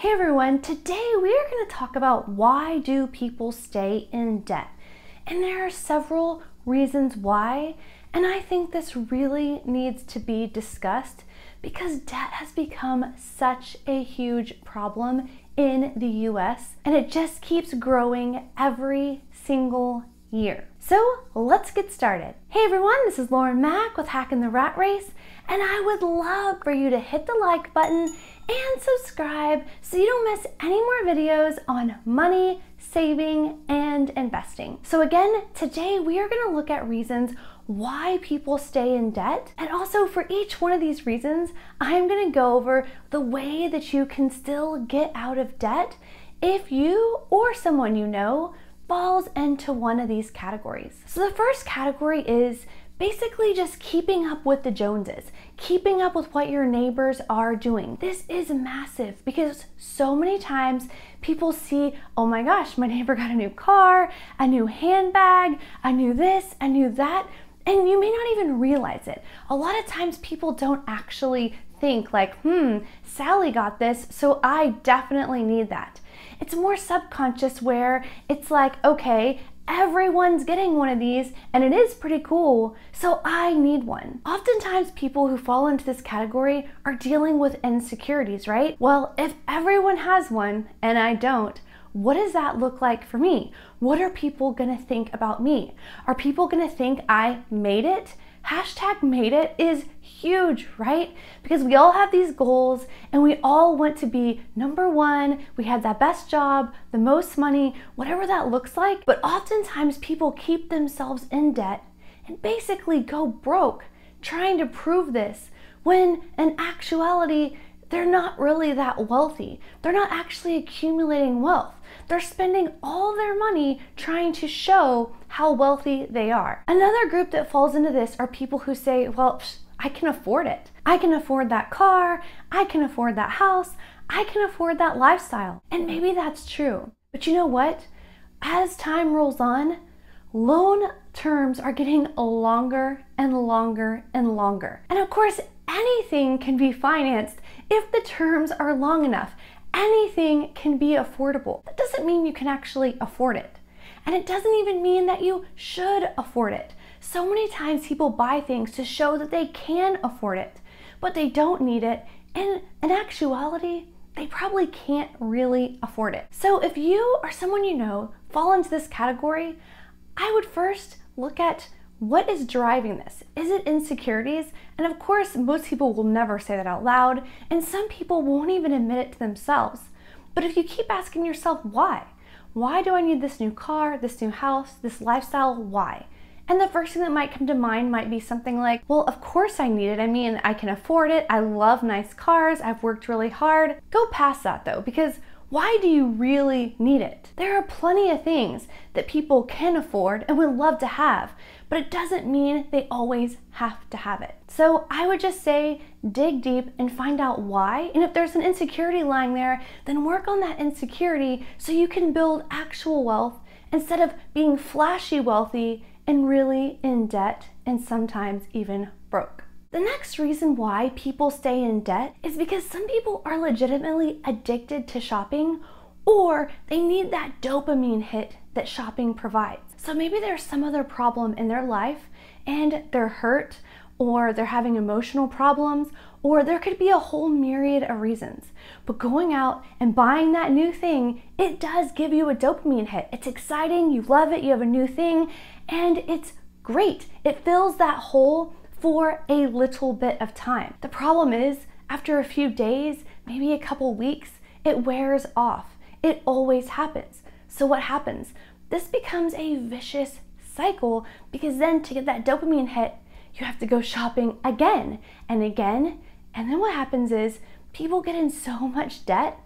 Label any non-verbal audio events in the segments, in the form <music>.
Hey everyone, today we are going to talk about why do people stay in debt? And there are several reasons why, and I think this really needs to be discussed because debt has become such a huge problem in the US and it just keeps growing every single year. So let's get started. Hey everyone, this is Lauren Mack with Hacking the Rat Race, and I would love for you to hit the like button and subscribe so you don't miss any more videos on money, saving, and investing. So again, today we are gonna look at reasons why people stay in debt. And also for each one of these reasons, I'm gonna go over the way that you can still get out of debt if you or someone you know falls into one of these categories. So the first category is basically just keeping up with the Joneses, keeping up with what your neighbors are doing. This is massive because so many times people see, oh my gosh, my neighbor got a new car, a new handbag, I knew this, I knew that. And you may not even realize it. A lot of times people don't actually think like, hmm, Sally got this, so I definitely need that. It's more subconscious where it's like, okay, everyone's getting one of these and it is pretty cool, so I need one. Oftentimes, people who fall into this category are dealing with insecurities, right? Well, if everyone has one and I don't, what does that look like for me? What are people gonna think about me? Are people gonna think I made it Hashtag made it is huge, right? Because we all have these goals and we all want to be number one, we have that best job, the most money, whatever that looks like. But oftentimes people keep themselves in debt and basically go broke trying to prove this when in actuality, they're not really that wealthy. They're not actually accumulating wealth they're spending all their money trying to show how wealthy they are. Another group that falls into this are people who say, well, I can afford it. I can afford that car. I can afford that house. I can afford that lifestyle. And maybe that's true. But you know what? As time rolls on, loan terms are getting longer and longer and longer. And of course, anything can be financed if the terms are long enough, anything can be affordable. That doesn't mean you can actually afford it. And it doesn't even mean that you should afford it. So many times people buy things to show that they can afford it, but they don't need it. And in actuality, they probably can't really afford it. So if you or someone you know fall into this category, I would first look at what is driving this? Is it insecurities? And of course, most people will never say that out loud, and some people won't even admit it to themselves. But if you keep asking yourself why, why do I need this new car, this new house, this lifestyle? Why? And the first thing that might come to mind might be something like, well, of course I need it. I mean, I can afford it. I love nice cars. I've worked really hard. Go past that though, because why do you really need it? There are plenty of things that people can afford and would love to have, but it doesn't mean they always have to have it. So I would just say dig deep and find out why. And if there's an insecurity lying there, then work on that insecurity so you can build actual wealth instead of being flashy wealthy and really in debt and sometimes even broke. The next reason why people stay in debt is because some people are legitimately addicted to shopping or they need that dopamine hit that shopping provides. So maybe there's some other problem in their life and they're hurt or they're having emotional problems or there could be a whole myriad of reasons. But going out and buying that new thing, it does give you a dopamine hit. It's exciting, you love it, you have a new thing, and it's great. It fills that hole for a little bit of time. The problem is, after a few days, maybe a couple weeks, it wears off. It always happens. So what happens? this becomes a vicious cycle because then to get that dopamine hit, you have to go shopping again and again. And then what happens is people get in so much debt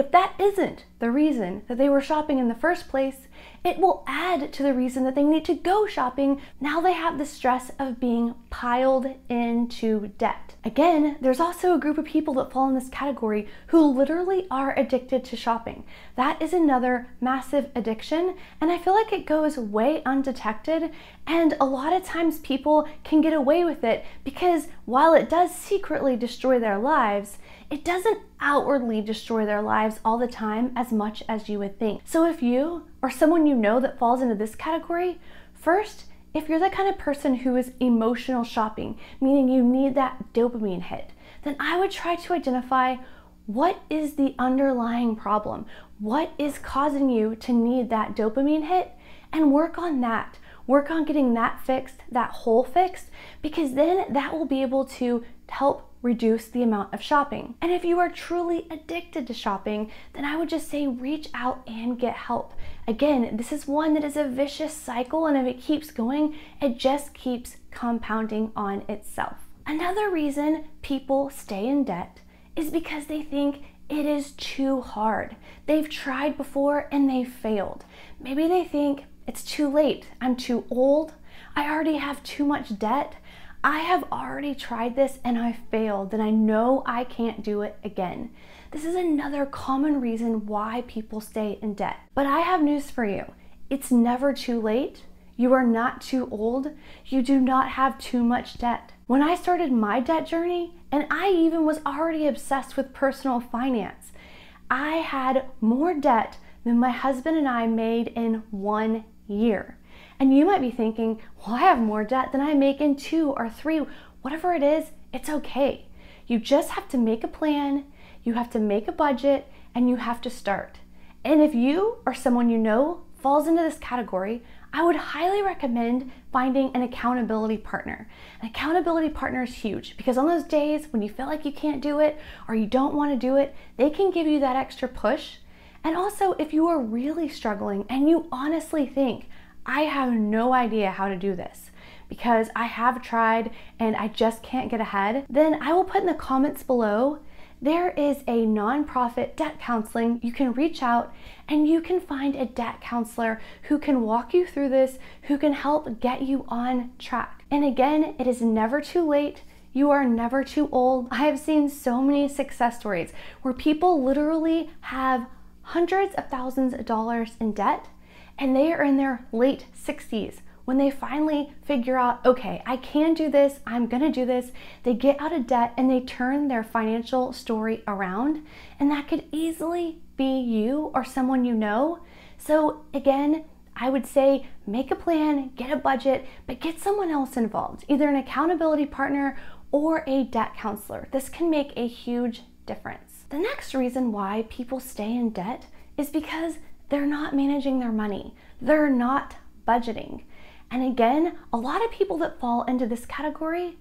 if that isn't the reason that they were shopping in the first place, it will add to the reason that they need to go shopping. Now they have the stress of being piled into debt. Again, there's also a group of people that fall in this category who literally are addicted to shopping. That is another massive addiction, and I feel like it goes way undetected. And a lot of times people can get away with it because while it does secretly destroy their lives, it doesn't outwardly destroy their lives lives all the time as much as you would think. So if you or someone you know that falls into this category, first, if you're the kind of person who is emotional shopping, meaning you need that dopamine hit, then I would try to identify what is the underlying problem? What is causing you to need that dopamine hit? And work on that. Work on getting that fixed, that hole fixed, because then that will be able to help reduce the amount of shopping. And if you are truly addicted to shopping, then I would just say reach out and get help. Again, this is one that is a vicious cycle, and if it keeps going, it just keeps compounding on itself. Another reason people stay in debt is because they think it is too hard. They've tried before and they failed. Maybe they think it's too late, I'm too old, I already have too much debt, I have already tried this and I failed, and I know I can't do it again. This is another common reason why people stay in debt. But I have news for you it's never too late. You are not too old. You do not have too much debt. When I started my debt journey, and I even was already obsessed with personal finance, I had more debt than my husband and I made in one year. And you might be thinking, well, I have more debt than I make in two or three. Whatever it is, it's okay. You just have to make a plan, you have to make a budget, and you have to start. And if you or someone you know falls into this category, I would highly recommend finding an accountability partner. An accountability partner is huge because on those days when you feel like you can't do it or you don't want to do it, they can give you that extra push. And also, if you are really struggling and you honestly think, I have no idea how to do this because I have tried and I just can't get ahead, then I will put in the comments below there is a nonprofit debt counseling. You can reach out and you can find a debt counselor who can walk you through this, who can help get you on track. And again, it is never too late. You are never too old. I have seen so many success stories where people literally have hundreds of thousands of dollars in debt and they are in their late 60s when they finally figure out, okay, I can do this, I'm gonna do this, they get out of debt and they turn their financial story around. And that could easily be you or someone you know. So, again, I would say make a plan, get a budget, but get someone else involved, either an accountability partner or a debt counselor. This can make a huge difference. The next reason why people stay in debt is because they're not managing their money. They're not budgeting. And again, a lot of people that fall into this category,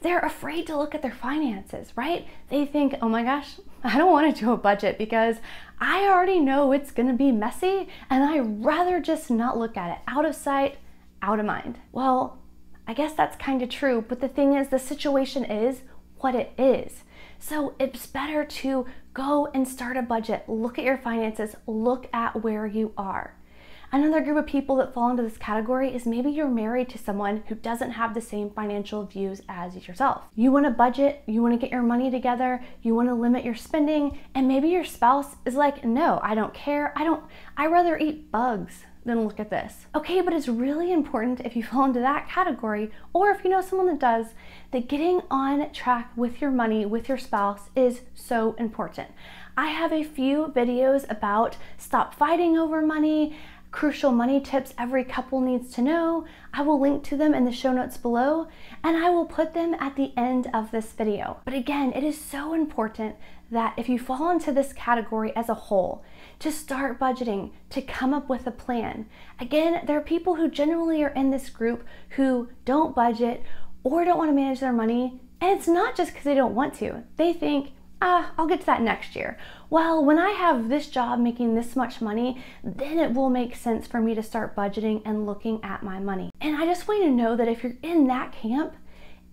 they're afraid to look at their finances, right? They think, oh my gosh, <laughs> I don't want to do a budget because I already know it's going to be messy and i rather just not look at it. Out of sight, out of mind. Well, I guess that's kind of true, but the thing is, the situation is what it is. So it's better to go and start a budget, look at your finances, look at where you are. Another group of people that fall into this category is maybe you're married to someone who doesn't have the same financial views as yourself. You want to budget, you want to get your money together, you want to limit your spending, and maybe your spouse is like, "No, I don't care. I don't I rather eat bugs then look at this. Okay, but it's really important if you fall into that category or if you know someone that does, that getting on track with your money, with your spouse is so important. I have a few videos about stop fighting over money, crucial money tips every couple needs to know. I will link to them in the show notes below, and I will put them at the end of this video. But again, it is so important that if you fall into this category as a whole, to start budgeting, to come up with a plan. Again, there are people who generally are in this group who don't budget or don't want to manage their money. And it's not just because they don't want to. They think, ah, I'll get to that next year. Well, when I have this job making this much money, then it will make sense for me to start budgeting and looking at my money. And I just want you to know that if you're in that camp,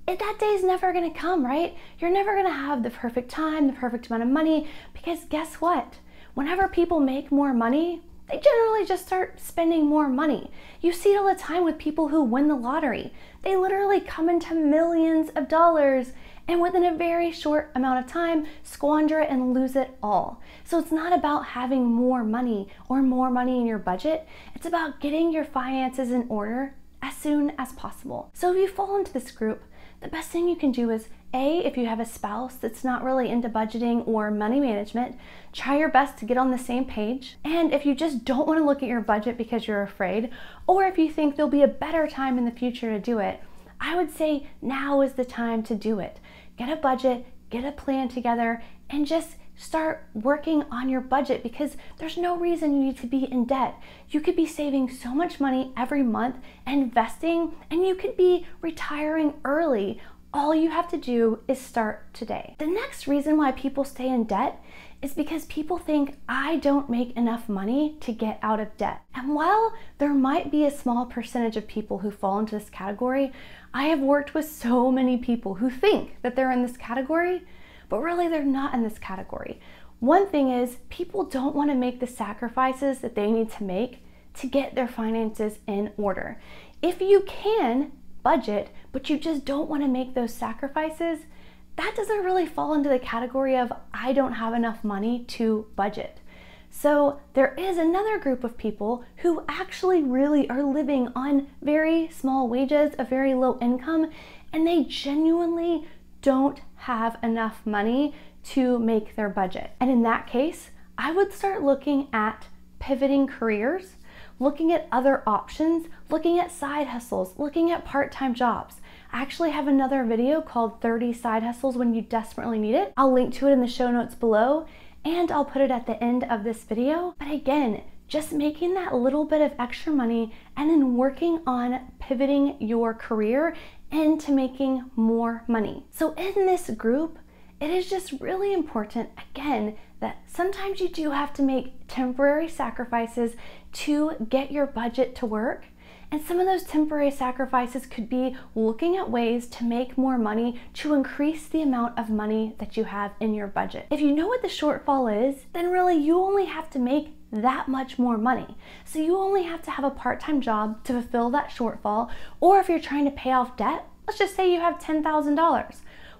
it, that day is never gonna come, right? You're never gonna have the perfect time, the perfect amount of money, because guess what? Whenever people make more money, they generally just start spending more money. You see it all the time with people who win the lottery. They literally come into millions of dollars and within a very short amount of time, squander it and lose it all. So it's not about having more money or more money in your budget, it's about getting your finances in order as soon as possible. So if you fall into this group, the best thing you can do is a, if you have a spouse that's not really into budgeting or money management, try your best to get on the same page. And if you just don't want to look at your budget because you're afraid, or if you think there'll be a better time in the future to do it, I would say now is the time to do it get a budget, get a plan together, and just start working on your budget because there's no reason you need to be in debt. You could be saving so much money every month, investing, and you could be retiring early. All you have to do is start today. The next reason why people stay in debt is because people think I don't make enough money to get out of debt. And while there might be a small percentage of people who fall into this category, I have worked with so many people who think that they're in this category, but really they're not in this category. One thing is, people don't want to make the sacrifices that they need to make to get their finances in order. If you can budget, but you just don't want to make those sacrifices, that doesn't really fall into the category of I don't have enough money to budget. So there is another group of people who actually really are living on very small wages, a very low income, and they genuinely don't have enough money to make their budget. And in that case, I would start looking at pivoting careers, looking at other options, looking at side hustles, looking at part-time jobs. I actually have another video called 30 side hustles when you desperately need it. I'll link to it in the show notes below and I'll put it at the end of this video. But again, just making that little bit of extra money and then working on pivoting your career into making more money. So in this group, it is just really important, again, that sometimes you do have to make temporary sacrifices to get your budget to work. And some of those temporary sacrifices could be looking at ways to make more money to increase the amount of money that you have in your budget. If you know what the shortfall is, then really you only have to make that much more money. So you only have to have a part-time job to fulfill that shortfall, or if you're trying to pay off debt, let's just say you have $10,000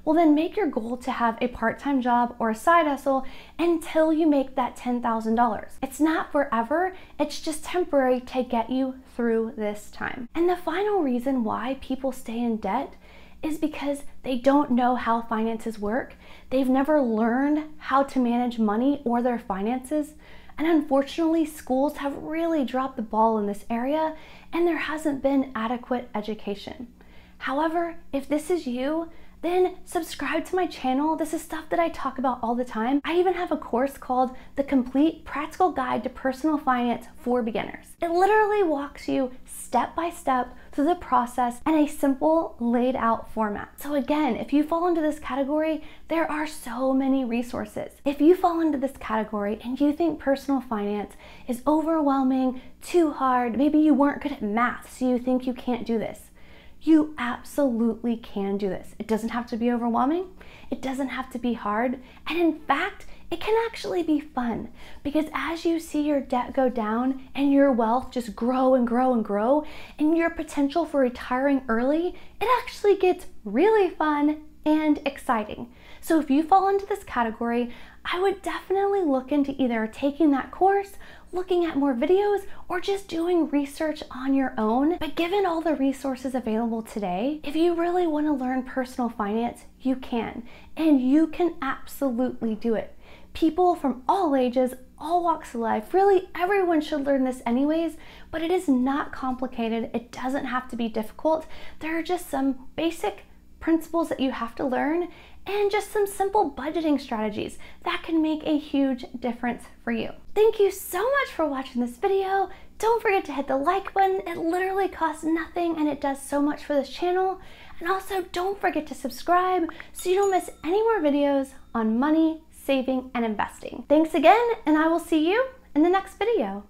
well, then make your goal to have a part time job or a side hustle until you make that $10,000. It's not forever, it's just temporary to get you through this time. And the final reason why people stay in debt is because they don't know how finances work. They've never learned how to manage money or their finances. And unfortunately, schools have really dropped the ball in this area and there hasn't been adequate education. However, if this is you, then subscribe to my channel. This is stuff that I talk about all the time. I even have a course called The Complete Practical Guide to Personal Finance for Beginners. It literally walks you step by step through the process in a simple laid out format. So again, if you fall into this category, there are so many resources. If you fall into this category and you think personal finance is overwhelming, too hard, maybe you weren't good at math, so you think you can't do this, you absolutely can do this. It doesn't have to be overwhelming, it doesn't have to be hard, and in fact, it can actually be fun because as you see your debt go down and your wealth just grow and grow and grow, and your potential for retiring early, it actually gets really fun and exciting. So if you fall into this category, I would definitely look into either taking that course, looking at more videos, or just doing research on your own. But given all the resources available today, if you really want to learn personal finance, you can. And you can absolutely do it. People from all ages, all walks of life, really everyone should learn this anyways, but it is not complicated. It doesn't have to be difficult. There are just some basic principles that you have to learn, and just some simple budgeting strategies that can make a huge difference for you. Thank you so much for watching this video. Don't forget to hit the like button. It literally costs nothing and it does so much for this channel. And also don't forget to subscribe so you don't miss any more videos on money, saving, and investing. Thanks again, and I will see you in the next video.